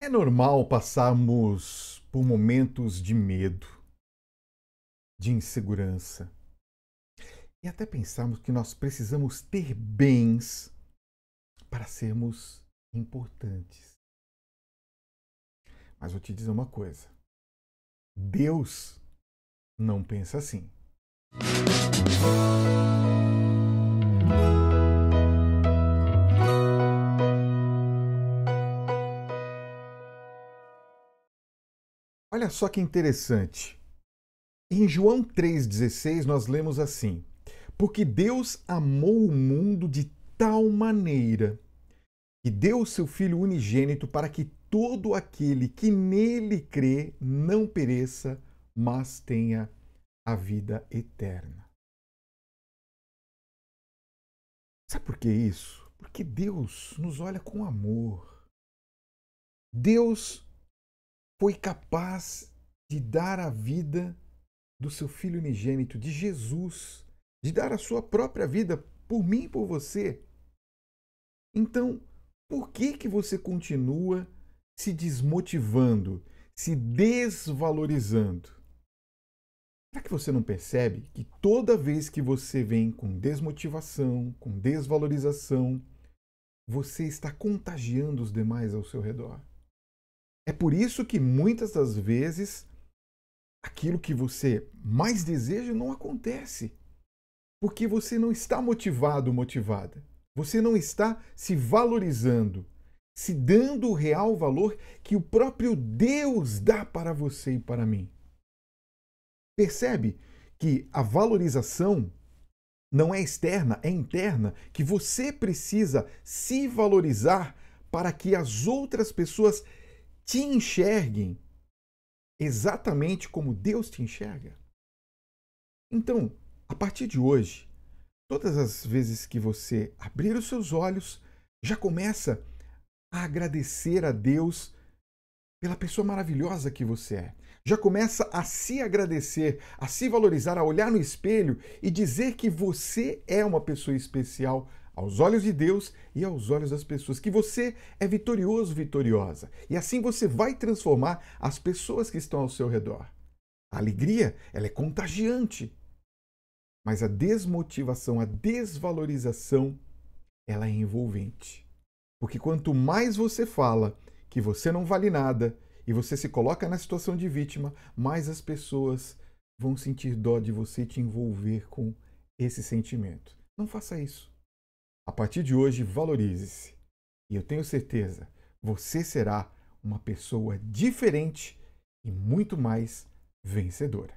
É normal passarmos por momentos de medo, de insegurança e até pensarmos que nós precisamos ter bens para sermos importantes. Mas vou te dizer uma coisa: Deus não pensa assim. Olha só que interessante. Em João 3,16 nós lemos assim: Porque Deus amou o mundo de tal maneira que deu o seu Filho unigênito para que todo aquele que nele crê não pereça, mas tenha a vida eterna. Sabe por que isso? Porque Deus nos olha com amor. Deus foi capaz de dar a vida do seu Filho unigênito, de Jesus, de dar a sua própria vida por mim e por você. Então, por que que você continua se desmotivando, se desvalorizando? Será que você não percebe que toda vez que você vem com desmotivação, com desvalorização, você está contagiando os demais ao seu redor? É por isso que muitas das vezes aquilo que você mais deseja não acontece. Porque você não está motivado, motivada. Você não está se valorizando, se dando o real valor que o próprio Deus dá para você e para mim. Percebe que a valorização não é externa, é interna, que você precisa se valorizar para que as outras pessoas te enxerguem exatamente como Deus te enxerga. Então, a partir de hoje, todas as vezes que você abrir os seus olhos, já começa a agradecer a Deus pela pessoa maravilhosa que você é. Já começa a se agradecer, a se valorizar, a olhar no espelho e dizer que você é uma pessoa especial aos olhos de Deus e aos olhos das pessoas, que você é vitorioso, vitoriosa. E assim você vai transformar as pessoas que estão ao seu redor. A alegria, ela é contagiante. Mas a desmotivação, a desvalorização, ela é envolvente. Porque quanto mais você fala que você não vale nada e você se coloca na situação de vítima, mais as pessoas vão sentir dó de você te envolver com esse sentimento. Não faça isso. A partir de hoje, valorize-se. E eu tenho certeza, você será uma pessoa diferente e muito mais vencedora.